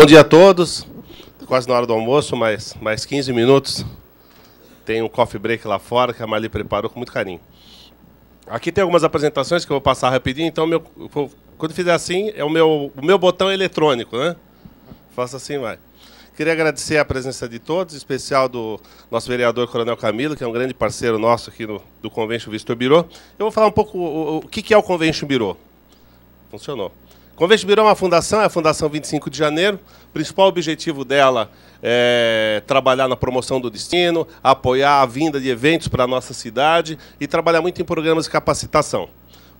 Bom dia a todos. Quase na hora do almoço, mas mais 15 minutos. Tem um coffee break lá fora que a Mali preparou com muito carinho. Aqui tem algumas apresentações que eu vou passar rapidinho, então meu, quando fizer assim, é o meu, o meu botão eletrônico, né? Faça assim, vai. Queria agradecer a presença de todos, em especial do nosso vereador Coronel Camilo, que é um grande parceiro nosso aqui no, do Convention Vistor Birô. Eu vou falar um pouco o, o, o que é o Convention Birô. Funcionou. Convestibirão é uma fundação, é a Fundação 25 de Janeiro. O principal objetivo dela é trabalhar na promoção do destino, apoiar a vinda de eventos para a nossa cidade e trabalhar muito em programas de capacitação.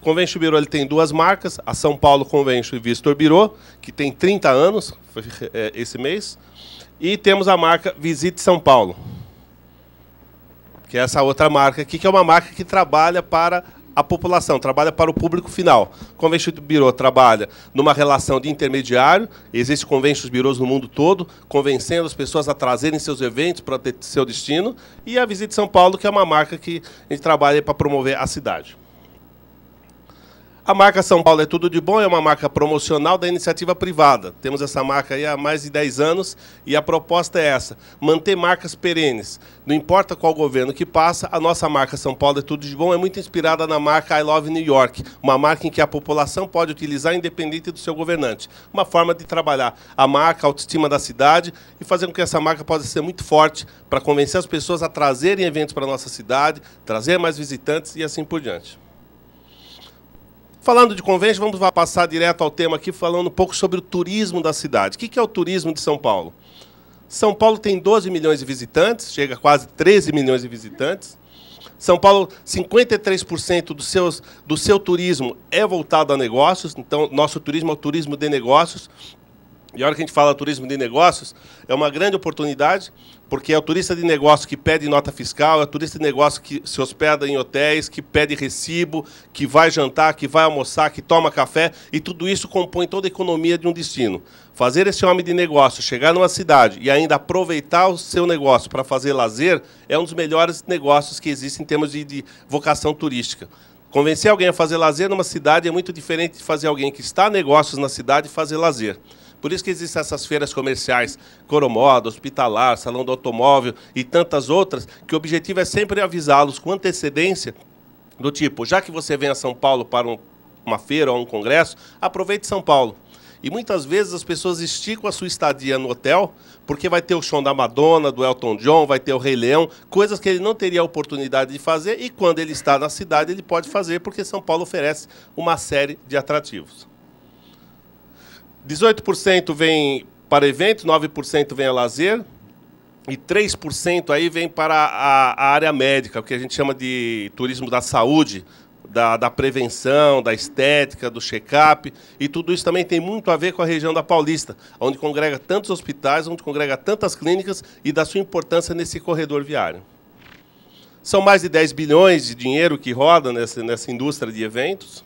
O Convention ele tem duas marcas, a São Paulo Convention e Vistor Biro, que tem 30 anos é, esse mês. E temos a marca Visite São Paulo, que é essa outra marca aqui, que é uma marca que trabalha para a população, trabalha para o público final. O Convention Bureau trabalha numa relação de intermediário, Existem Convention Bureaus no mundo todo, convencendo as pessoas a trazerem seus eventos para ter seu destino, e a Visita São Paulo, que é uma marca que a gente trabalha para promover a cidade. A marca São Paulo é tudo de bom, é uma marca promocional da iniciativa privada. Temos essa marca aí há mais de 10 anos e a proposta é essa: manter marcas perenes. Não importa qual governo que passa, a nossa marca São Paulo é tudo de bom é muito inspirada na marca I Love New York, uma marca em que a população pode utilizar independente do seu governante. Uma forma de trabalhar a marca, a autoestima da cidade e fazer com que essa marca possa ser muito forte para convencer as pessoas a trazerem eventos para a nossa cidade, trazer mais visitantes e assim por diante. Falando de convênio, vamos passar direto ao tema aqui, falando um pouco sobre o turismo da cidade. O que é o turismo de São Paulo? São Paulo tem 12 milhões de visitantes, chega a quase 13 milhões de visitantes. São Paulo, 53% do, seus, do seu turismo é voltado a negócios, então nosso turismo é o turismo de negócios. E a hora que a gente fala turismo de negócios, é uma grande oportunidade, porque é o turista de negócio que pede nota fiscal, é o turista de negócio que se hospeda em hotéis, que pede recibo, que vai jantar, que vai almoçar, que toma café, e tudo isso compõe toda a economia de um destino. Fazer esse homem de negócio chegar numa cidade e ainda aproveitar o seu negócio para fazer lazer é um dos melhores negócios que existe em termos de, de vocação turística. Convencer alguém a fazer lazer numa cidade é muito diferente de fazer alguém que está negócios na cidade fazer lazer. Por isso que existem essas feiras comerciais, Coromoda, Hospitalar, Salão do Automóvel e tantas outras, que o objetivo é sempre avisá-los com antecedência do tipo, já que você vem a São Paulo para um, uma feira ou um congresso, aproveite São Paulo. E muitas vezes as pessoas esticam a sua estadia no hotel, porque vai ter o show da Madonna, do Elton John, vai ter o Rei Leão, coisas que ele não teria a oportunidade de fazer e quando ele está na cidade ele pode fazer, porque São Paulo oferece uma série de atrativos. 18% vem para evento, 9% vem a lazer e 3% aí vem para a, a, área médica, o que a gente chama de turismo da saúde, da, da prevenção, da estética, do check-up. E tudo isso também tem muito a ver com a região da Paulista, onde congrega tantos hospitais, onde congrega tantas clínicas e da sua importância nesse corredor viário. São mais de 10 bilhões de dinheiro que roda nessa, nessa indústria de eventos.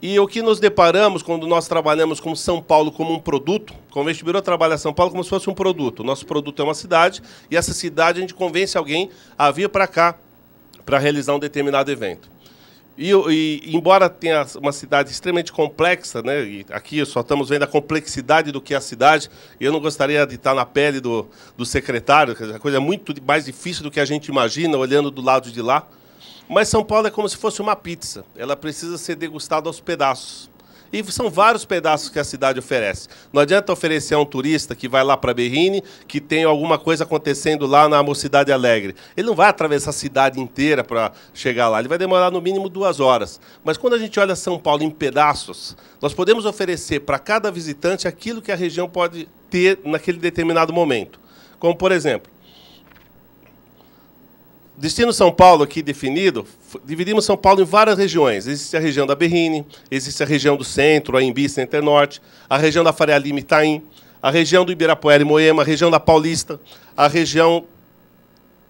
E o que nos deparamos quando nós trabalhamos com São Paulo como um produto, com o Birô trabalha São Paulo como se fosse um produto. O nosso produto é uma cidade e essa cidade a gente convence alguém a vir para cá para realizar um determinado evento. E, e, embora tenha uma cidade extremamente complexa, né, e aqui só estamos vendo a complexidade do que é a cidade, e eu não gostaria de estar na pele do, do secretário, coisa é coisa muito mais difícil do que a gente imagina, olhando do lado de lá. Mas São Paulo é como se fosse uma pizza. Ela precisa ser degustada aos pedaços. E são vários pedaços que a cidade oferece. Não adianta oferecer a um turista que vai lá para Berrini, que tem alguma coisa acontecendo lá na Mocidade Alegre. Ele não vai atravessar a cidade inteira para chegar lá. Ele vai demorar no mínimo duas horas. Mas quando a gente olha São Paulo em pedaços, nós podemos oferecer para cada visitante aquilo que a região pode ter naquele determinado momento. Como, por exemplo, destino São Paulo aqui definido, dividimos São Paulo em várias regiões. Existe a região da Berrini, existe a região do centro, a Imbi, Center Norte, a região da Faria Lima, Itaim, a região do Ibirapuera e Moema, a região da Paulista, a região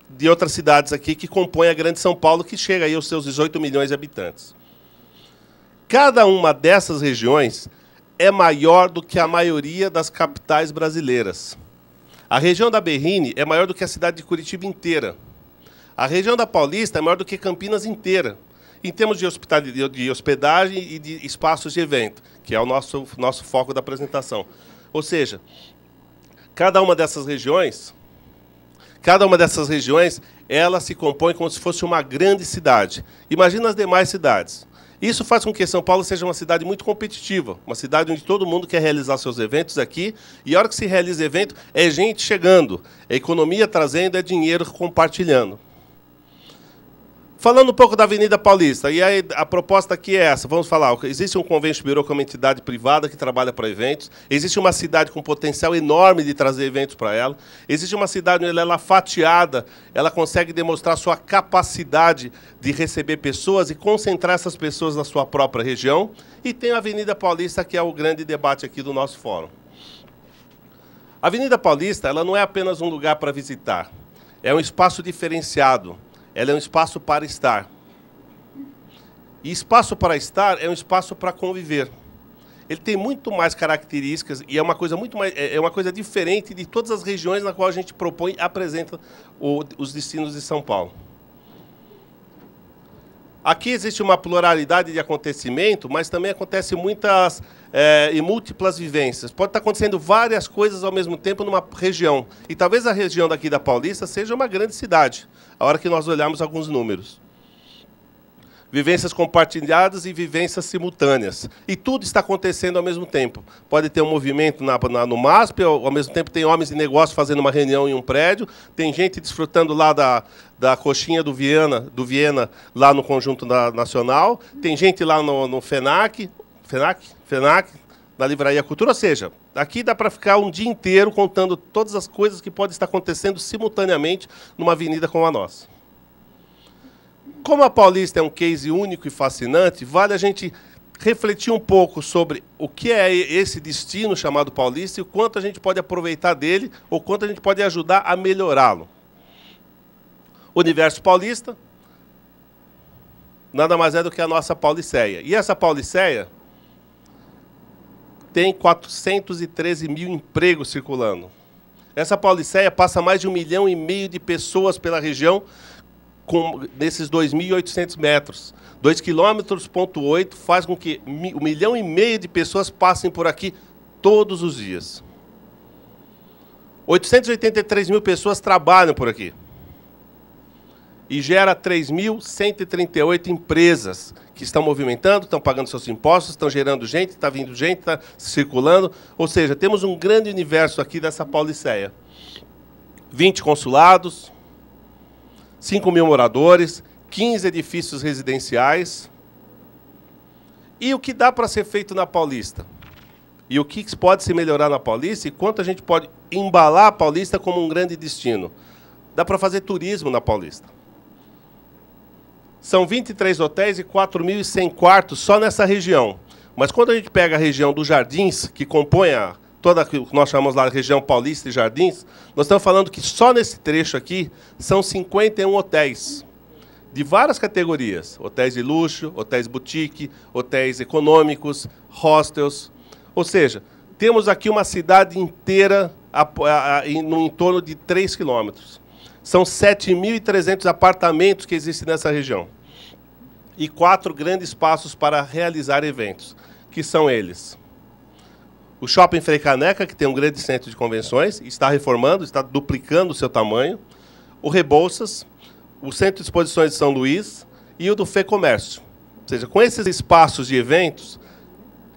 de outras cidades aqui que compõem a Grande São Paulo, que chega aí aos seus 18 milhões de habitantes. Cada uma dessas regiões é maior do que a maioria das capitais brasileiras. A região da Berrini é maior do que a cidade de Curitiba inteira. A região da Paulista é maior do que Campinas inteira, em termos de, de hospedagem e de espaços de evento, que é o nosso, nosso foco da apresentação. Ou seja, cada uma dessas regiões, cada uma dessas regiões, ela se compõe como se fosse uma grande cidade. Imagina as demais cidades. Isso faz com que São Paulo seja uma cidade muito competitiva, uma cidade onde todo mundo quer realizar seus eventos aqui, e a hora que se realiza evento, é gente chegando, é economia trazendo, é dinheiro compartilhando. Falando um pouco da Avenida Paulista, e aí a proposta aqui é essa, vamos falar, existe um convênio Bureau que é uma entidade privada que trabalha para eventos, existe uma cidade com potencial enorme de trazer eventos para ela, existe uma cidade onde ela é fatiada, ela consegue demonstrar sua capacidade de receber pessoas e concentrar essas pessoas na sua própria região, e tem a Avenida Paulista que é o grande debate aqui do nosso fórum. A Avenida Paulista, ela não é apenas um lugar para visitar, é um espaço diferenciado, ela é um espaço para estar. E espaço para estar é um espaço para conviver. Ele tem muito mais características e é uma coisa muito mais, é, é uma coisa diferente de todas as regiões na qual a gente propõe apresenta o, os destinos de São Paulo. Aqui existe uma pluralidade de acontecimento, mas também acontece muitas é, e múltiplas vivências. Pode estar acontecendo várias coisas ao mesmo tempo numa região. E talvez a região daqui da Paulista seja uma grande cidade, a hora que nós olharmos alguns números vivências compartilhadas e vivências simultâneas. E tudo está acontecendo ao mesmo tempo. Pode ter um movimento na, na, no MASP, ao, ao mesmo tempo tem homens de negócio fazendo uma reunião em um prédio, tem gente desfrutando lá da, da coxinha do Viena, do Viena lá no Conjunto Nacional, tem gente lá no, no FENAC, FENAC? FENAC, na Livraria Cultura, ou seja, aqui dá para ficar um dia inteiro contando todas as coisas que podem estar acontecendo simultaneamente numa avenida como a nossa como a Paulista é um case único e fascinante, vale a gente refletir um pouco sobre o que é esse destino chamado Paulista e o quanto a gente pode aproveitar dele ou quanto a gente pode ajudar a melhorá-lo. Universo Paulista nada mais é do que a nossa Pauliceia. E essa Pauliceia tem 413 mil empregos circulando. Essa Pauliceia passa mais de um milhão e meio de pessoas pela região com, nesses 2.800 metros. 2,8 km faz com que um milhão e meio de pessoas passem por aqui todos os dias. 883 mil pessoas trabalham por aqui. E gera 3.138 empresas que estão movimentando, estão pagando seus impostos, estão gerando gente, está vindo gente, está circulando. Ou seja, temos um grande universo aqui dessa Pauliceia. 20 consulados, 5 mil moradores, 15 edifícios residenciais. E o que dá para ser feito na Paulista? E o que pode se melhorar na Paulista e quanto a gente pode embalar a Paulista como um grande destino? Dá para fazer turismo na Paulista. São 23 hotéis e 4.100 quartos só nessa região. Mas quando a gente pega a região dos Jardins, que compõe a, toda o que nós chamamos lá de região paulista e jardins, nós estamos falando que só nesse trecho aqui são 51 hotéis de várias categorias: hotéis de luxo, hotéis boutique, hotéis econômicos, hostels. Ou seja, temos aqui uma cidade inteira a, a, a, no entorno de 3 quilômetros. São 7.300 apartamentos que existem nessa região. E quatro grandes espaços para realizar eventos, que são eles: o Shopping Frei Caneca, que tem um grande centro de convenções, está reformando, está duplicando o seu tamanho. O Rebouças, o Centro de Exposições de São Luís e o do Fê Comércio. Ou seja, com esses espaços de eventos,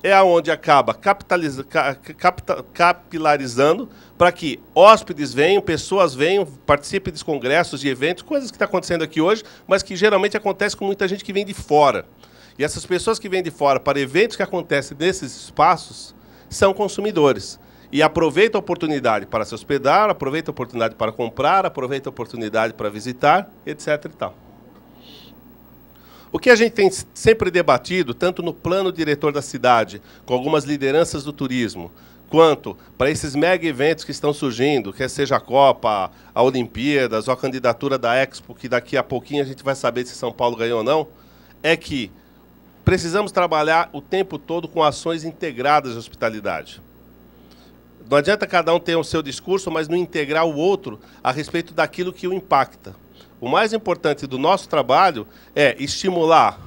é onde acaba capitaliza, capta, capilarizando para que hóspedes venham, pessoas venham, participem dos congressos, de eventos, coisas que está acontecendo aqui hoje, mas que geralmente acontece com muita gente que vem de fora. E essas pessoas que vêm de fora para eventos que acontecem nesses espaços, são consumidores e aproveita a oportunidade para se hospedar, aproveita a oportunidade para comprar, aproveita a oportunidade para visitar, etc. E tal. O que a gente tem sempre debatido, tanto no plano diretor da cidade, com algumas lideranças do turismo, quanto para esses mega eventos que estão surgindo, quer seja a Copa, a Olimpíadas, ou a candidatura da Expo, que daqui a pouquinho a gente vai saber se São Paulo ganhou ou não, é que Precisamos trabalhar o tempo todo com ações integradas de hospitalidade. Não adianta cada um ter o seu discurso, mas não integrar o outro a respeito daquilo que o impacta. O mais importante do nosso trabalho é estimular,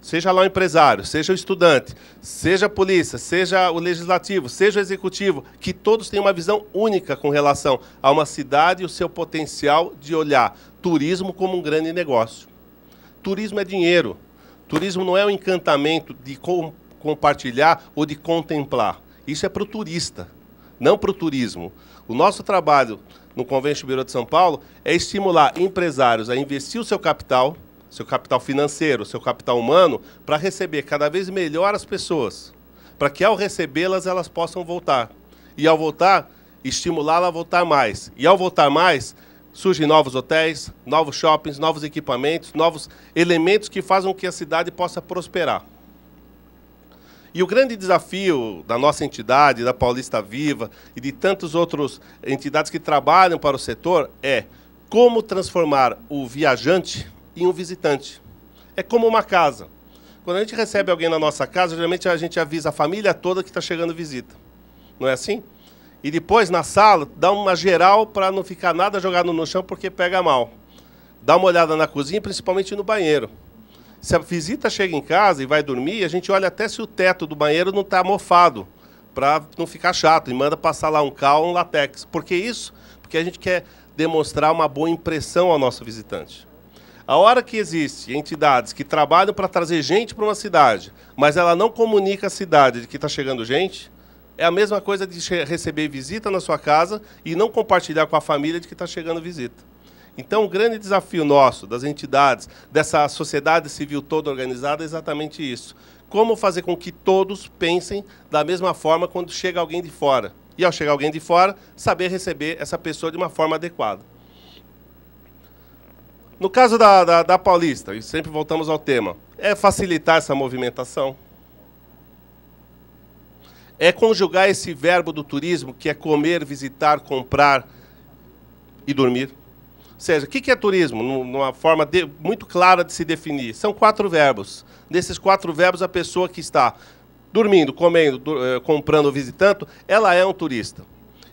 seja lá o empresário, seja o estudante, seja a polícia, seja o legislativo, seja o executivo, que todos tenham uma visão única com relação a uma cidade e o seu potencial de olhar turismo como um grande negócio. Turismo é dinheiro, Turismo não é um encantamento de com, compartilhar ou de contemplar. Isso é para o turista, não para o turismo. O nosso trabalho no Convênio Bureau de São Paulo é estimular empresários a investir o seu capital, seu capital financeiro, seu capital humano, para receber cada vez melhor as pessoas, para que ao recebê-las elas possam voltar. E ao voltar, estimulá-la a voltar mais. E ao voltar mais, surgem novos hotéis, novos shoppings, novos equipamentos, novos elementos que fazem com que a cidade possa prosperar. E o grande desafio da nossa entidade, da Paulista Viva e de tantas outras entidades que trabalham para o setor é como transformar o viajante em um visitante. É como uma casa. Quando a gente recebe alguém na nossa casa, geralmente a gente avisa a família toda que está chegando visita. Não é assim? E depois na sala, dá uma geral para não ficar nada jogado no chão porque pega mal. Dá uma olhada na cozinha, principalmente no banheiro. Se a visita chega em casa e vai dormir, a gente olha até se o teto do banheiro não está mofado, para não ficar chato, e manda passar lá um cal, um latex. Por que isso? Porque a gente quer demonstrar uma boa impressão ao nosso visitante. A hora que existe entidades que trabalham para trazer gente para uma cidade, mas ela não comunica à cidade de que está chegando gente, é a mesma coisa de receber visita na sua casa e não compartilhar com a família de que está chegando visita. Então, o grande desafio nosso, das entidades, dessa sociedade civil toda organizada, é exatamente isso. Como fazer com que todos pensem da mesma forma quando chega alguém de fora? E ao chegar alguém de fora, saber receber essa pessoa de uma forma adequada. No caso da, da, da Paulista, e sempre voltamos ao tema, é facilitar essa movimentação, é conjugar esse verbo do turismo, que é comer, visitar, comprar e dormir. Ou seja, o que é turismo? Numa forma de, muito clara de se definir. São quatro verbos. Nesses quatro verbos, a pessoa que está dormindo, comendo, eh, comprando ou visitando, ela é um turista.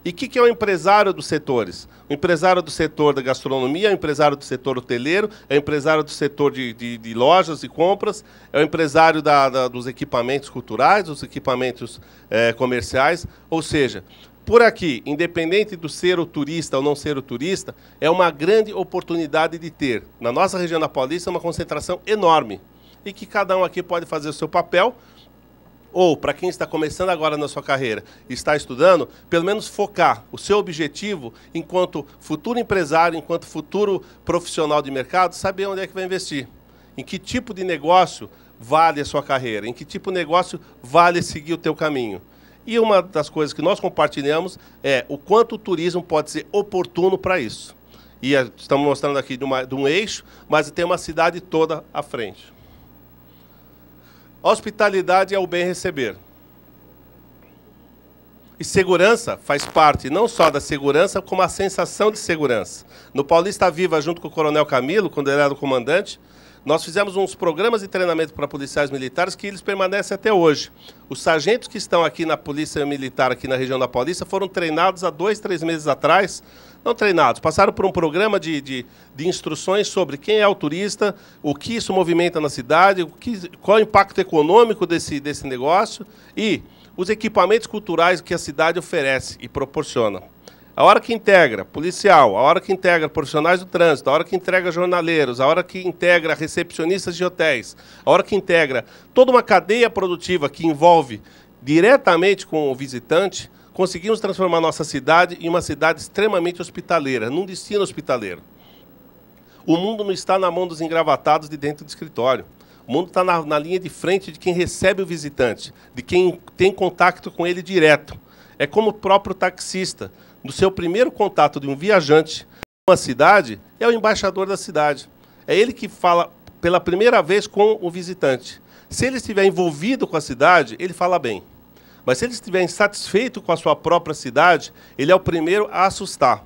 E o que, que é o empresário dos setores? O empresário do setor da gastronomia, é o empresário do setor hoteleiro, é o empresário do setor de, de, de lojas e compras, é o empresário da, da, dos equipamentos culturais, dos equipamentos é, comerciais. Ou seja, por aqui, independente do ser o turista ou não ser o turista, é uma grande oportunidade de ter, na nossa região da Paulista, é uma concentração enorme. E que cada um aqui pode fazer o seu papel ou para quem está começando agora na sua carreira e está estudando, pelo menos focar o seu objetivo enquanto futuro empresário, enquanto futuro profissional de mercado, saber onde é que vai investir, em que tipo de negócio vale a sua carreira, em que tipo de negócio vale seguir o teu caminho. E uma das coisas que nós compartilhamos é o quanto o turismo pode ser oportuno para isso. E eh, estamos mostrando aqui de, uma, de um eixo, mas tem uma cidade toda à frente. Hospitalidade é o bem receber. E segurança faz parte não só da segurança, como a sensação de segurança. No Paulista Viva, junto com o Coronel Camilo, quando ele era o comandante, nós fizemos uns programas de treinamento para policiais militares que eles permanecem até hoje. Os sargentos que estão aqui na Polícia Militar, aqui na região da Paulista, foram treinados há dois, três meses atrás. Não treinados, passaram por um programa de, de, de instruções sobre quem é o turista, o que isso movimenta na cidade, o que, qual é o impacto econômico desse, desse negócio e os equipamentos culturais que a cidade oferece e proporciona. A hora que integra policial, a hora que integra profissionais do trânsito, a hora que integra jornaleiros, a hora que integra recepcionistas de hotéis, a hora que integra toda uma cadeia produtiva que envolve diretamente com o visitante, conseguimos transformar nossa cidade em uma cidade extremamente hospitaleira, num destino hospitaleiro. O mundo não está na mão dos engravatados de dentro do escritório. O mundo está na, na linha de frente de quem recebe o visitante, de quem tem contato com ele direto. É como o próprio taxista. No seu primeiro contato de um viajante com a cidade, é o embaixador da cidade. É ele que fala pela primeira vez com o visitante. Se ele estiver envolvido com a cidade, ele fala bem. Mas se ele estiver insatisfeito com a sua própria cidade, ele é o primeiro a assustar.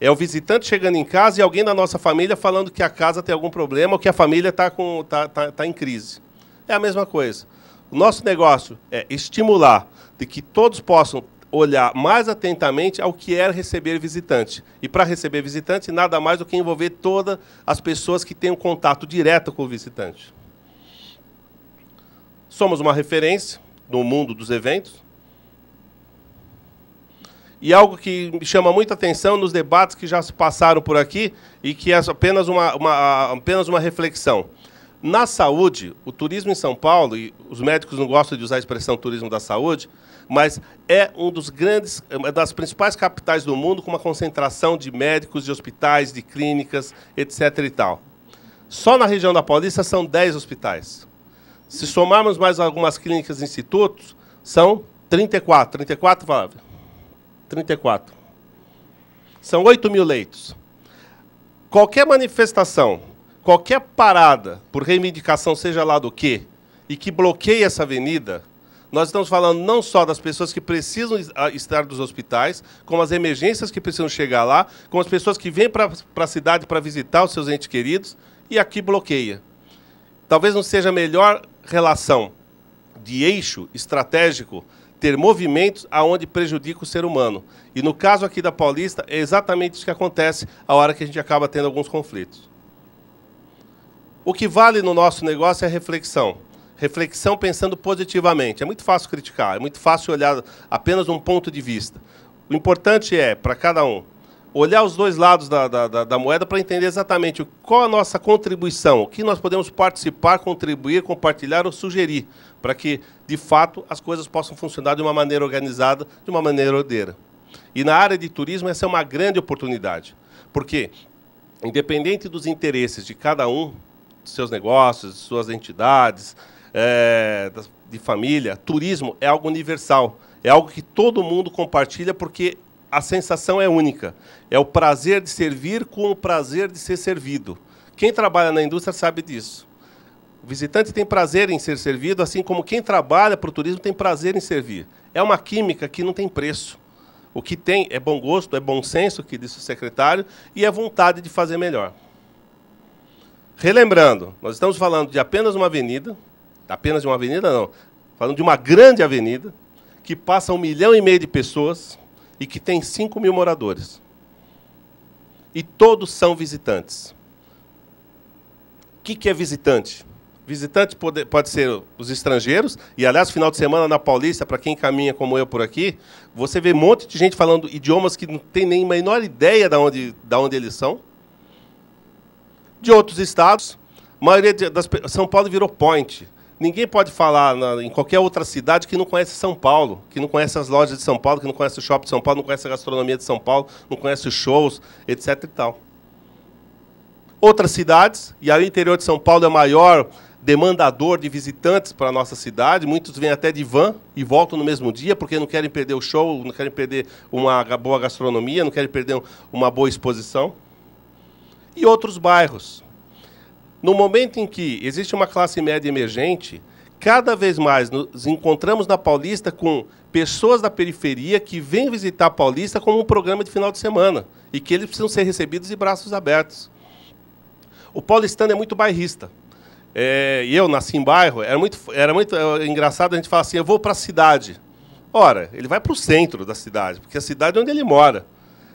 É o visitante chegando em casa e alguém da nossa família falando que a casa tem algum problema ou que a família está tá, tá, tá em crise. É a mesma coisa. O nosso negócio é estimular de que todos possam olhar mais atentamente ao que é receber visitante. E para receber visitante, nada mais do que envolver todas as pessoas que têm um contato direto com o visitante. Somos uma referência no mundo dos eventos. E algo que me chama muita atenção nos debates que já se passaram por aqui e que é apenas uma, uma apenas uma reflexão. Na saúde, o turismo em São Paulo, e os médicos não gostam de usar a expressão turismo da saúde, mas é um dos grandes, uma é das principais capitais do mundo com uma concentração de médicos, de hospitais, de clínicas, etc. e tal. Só na região da Paulista são 10 hospitais. Se somarmos mais algumas clínicas e institutos, são 34. 34, Flávio? 34. São 8 mil leitos. Qualquer manifestação qualquer parada, por reivindicação, seja lá do que, e que bloqueie essa avenida, nós estamos falando não só das pessoas que precisam ah, estar nos hospitais, como as emergências que precisam chegar lá, como as pessoas que vêm para a cidade para visitar os seus entes queridos, e aqui bloqueia. Talvez não seja a melhor relação de eixo estratégico ter movimentos aonde prejudica o ser humano. E no caso aqui da Paulista, é exatamente isso que acontece a hora que a gente acaba tendo alguns conflitos. O que vale no nosso negócio é reflexão. Reflexão pensando positivamente. É muito fácil criticar, é muito fácil olhar apenas um ponto de vista. O importante é, para cada um, olhar os dois lados da, da, da moeda para entender exatamente qual a nossa contribuição, o que nós podemos participar, contribuir, compartilhar ou sugerir, para que, de fato, as coisas possam funcionar de uma maneira organizada, de uma maneira ordeira. E na área de turismo, essa é uma grande oportunidade, porque, independente dos interesses de cada um, seus negócios, de suas entidades, é, de família, turismo é algo universal. É algo que todo mundo compartilha porque a sensação é única. É o prazer de servir com o prazer de ser servido. Quem trabalha na indústria sabe disso. O visitante tem prazer em ser servido, assim como quem trabalha para o turismo tem prazer em servir. É uma química que não tem preço. O que tem é bom gosto, é bom senso, que disse o secretário, e é vontade de fazer melhor. Relembrando, nós estamos falando de apenas uma avenida, apenas de uma avenida não, falando de uma grande avenida, que passa um milhão e meio de pessoas e que tem 5 mil moradores. E todos são visitantes. O que, que é visitante? Visitante pode, pode ser os estrangeiros, e aliás, final de semana na Paulista, para quem caminha como eu por aqui, você vê um monte de gente falando idiomas que não tem nem a menor ideia de onde, de onde eles são de outros estados. A maioria das, São Paulo virou point. Ninguém pode falar na, em qualquer outra cidade que não conhece São Paulo, que não conhece as lojas de São Paulo, que não conhece o shopping de São Paulo, não conhece a gastronomia de São Paulo, não conhece os shows, etc. e tal. Outras cidades, e aí o interior de São Paulo é o maior demandador de visitantes para a nossa cidade. Muitos vêm até de van e voltam no mesmo dia, porque não querem perder o show, não querem perder uma boa gastronomia, não querem perder uma boa exposição e outros bairros. No momento em que existe uma classe média emergente, cada vez mais nos encontramos na Paulista com pessoas da periferia que vêm visitar a Paulista como um programa de final de semana e que eles precisam ser recebidos de braços abertos. O paulistano é muito bairrista. É, e eu nasci em bairro, era muito, era muito é, engraçado a gente falar assim: eu vou para a cidade. Ora, ele vai para o centro da cidade, porque a cidade é onde ele mora.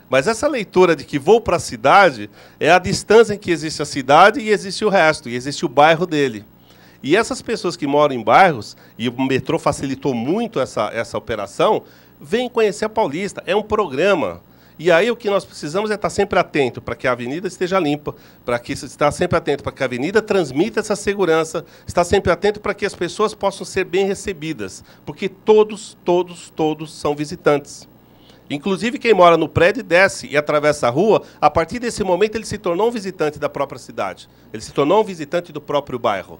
Mas essa leitura de que vou para a cidade é a distância em que existe a cidade e existe o resto, e existe o bairro dele. E essas pessoas que moram em bairros, e o metrô facilitou muito essa, essa operação, vêm conhecer a Paulista. É um programa. E aí o que nós precisamos é estar sempre atento para que a avenida esteja limpa, para que estar sempre atento para que a avenida transmita essa segurança, estar sempre atento para que as pessoas possam ser bem recebidas, porque todos, todos, todos são visitantes. Inclusive, quem mora no prédio desce e atravessa a rua, a partir desse momento ele se tornou um visitante da própria cidade. Ele se tornou um visitante do próprio bairro.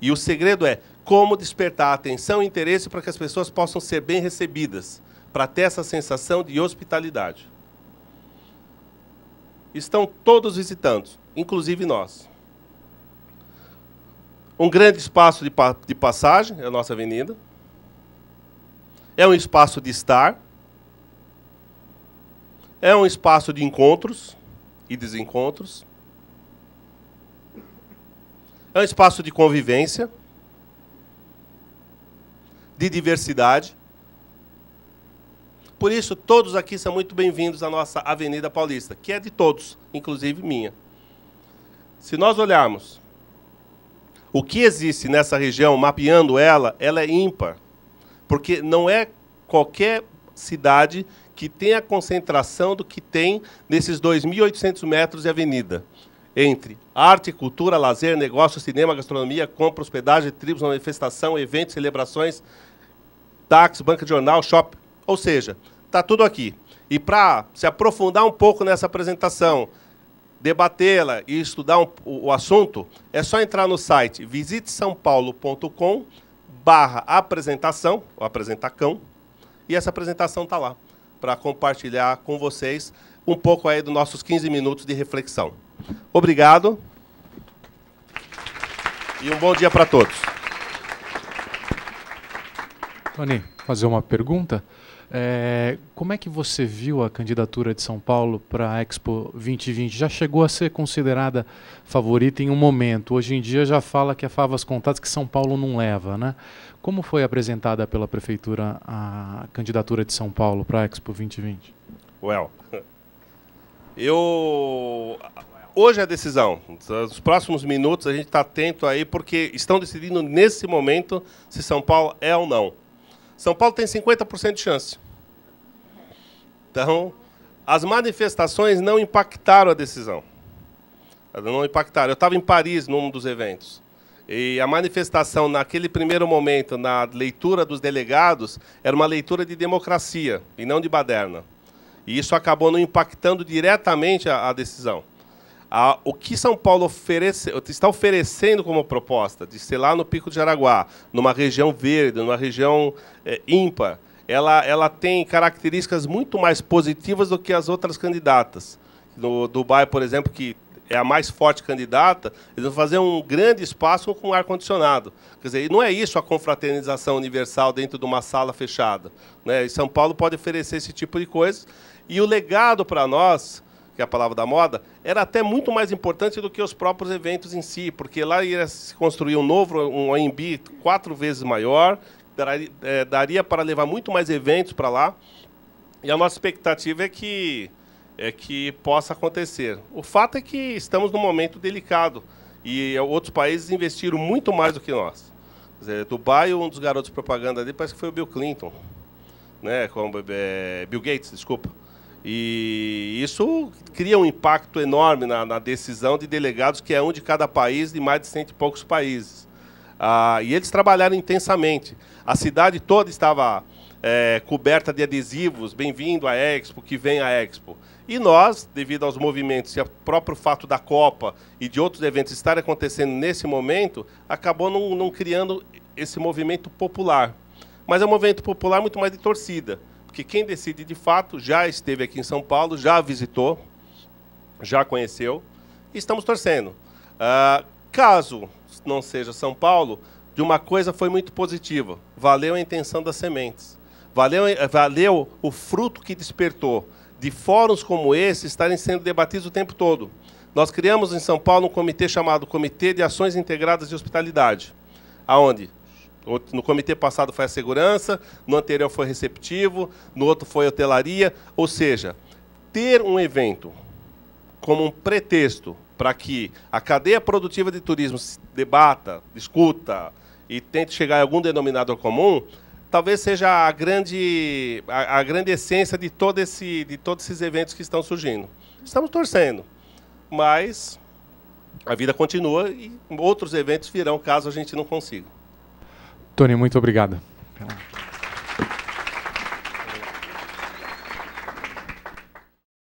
E o segredo é como despertar atenção e interesse para que as pessoas possam ser bem recebidas, para ter essa sensação de hospitalidade. Estão todos visitando, inclusive nós. Um grande espaço de, pa de passagem é a nossa avenida. É um espaço de estar é um espaço de encontros e desencontros. É um espaço de convivência, de diversidade. Por isso, todos aqui são muito bem-vindos à nossa Avenida Paulista, que é de todos, inclusive minha. Se nós olharmos o que existe nessa região, mapeando ela, ela é ímpar. Porque não é qualquer cidade que tem a concentração do que tem nesses 2.800 metros de avenida. Entre arte, cultura, lazer, negócio, cinema, gastronomia, compra, hospedagem, tribos, manifestação, eventos, celebrações, táxi, banca de jornal, shopping. Ou seja, está tudo aqui. E para se aprofundar um pouco nessa apresentação, debatê-la e estudar um, o, o, assunto, é só entrar no site visitesaopaulo.com barra apresentação, ou apresentacão, e essa apresentação está lá para compartilhar com vocês um pouco aí dos nossos 15 minutos de reflexão. Obrigado e um bom dia para todos. Tony, fazer uma pergunta. É, como é que você viu a candidatura de São Paulo para a Expo 2020? Já chegou a ser considerada favorita em um momento. Hoje em dia já fala que é favas contadas que São Paulo não leva, né? Como foi apresentada pela prefeitura a candidatura de São Paulo para a Expo 2020? Well, eu hoje é a decisão. Nos próximos minutos a gente está atento aí, porque estão decidindo nesse momento se São Paulo é ou não. São Paulo tem 50% de chance. Então, as manifestações não impactaram a decisão. Não impactaram. Eu estava em Paris num dos eventos. E a manifestação, naquele primeiro momento, na leitura dos delegados, era uma leitura de democracia e não de baderna. E isso acabou não impactando diretamente a, a decisão a, o que São Paulo oferece, está oferecendo como proposta de ser lá no Pico de Araguá, numa região verde, numa região é, ímpar, ela, ela tem características muito mais positivas do que as outras candidatas. No Dubai, por exemplo, que é a mais forte candidata, eles vão fazer um grande espaço com ar-condicionado. Quer dizer, não é isso a confraternização universal dentro de uma sala fechada. Né? E São Paulo pode oferecer esse tipo de coisa. E o legado para nós que é a palavra da moda, era até muito mais importante do que os próprios eventos em si, porque lá ia se construir um novo, um AMB quatro vezes maior, daria, é, daria para levar muito mais eventos para lá. E a nossa expectativa é que, é que possa acontecer. O fato é que estamos num momento delicado e é, outros países investiram muito mais do que nós. Dubai, um dos garotos de propaganda ali parece que foi o Bill Clinton, né? Com, é, Bill Gates, desculpa. E isso cria um impacto enorme na, na, decisão de delegados, que é um de cada país, de mais de cento e poucos países. Ah, e eles trabalharam intensamente. A cidade toda estava é, coberta de adesivos, bem-vindo à Expo, que vem à Expo. E nós, devido aos movimentos e ao próprio fato da Copa e de outros eventos estarem acontecendo nesse momento, acabou não, não criando esse movimento popular. Mas é um movimento popular muito mais de torcida. Porque quem decide de fato já esteve aqui em São Paulo, já visitou, já conheceu, e estamos torcendo. Uh, caso não seja São Paulo, de uma coisa foi muito positiva: valeu a intenção das sementes, valeu, eh, valeu o fruto que despertou de fóruns como esse estarem sendo debatidos o tempo todo. Nós criamos em São Paulo um comitê chamado Comitê de Ações Integradas de Hospitalidade, aonde no comitê passado foi a segurança, no anterior foi receptivo, no outro foi hotelaria. Ou seja, ter um evento como um pretexto para que a cadeia produtiva de turismo debata, discuta e tente chegar a algum denominador comum, talvez seja a grande, a, a grande essência de, todo esse, de todos esses eventos que estão surgindo. Estamos torcendo, mas a vida continua e outros eventos virão caso a gente não consiga. Tony, muito obrigado.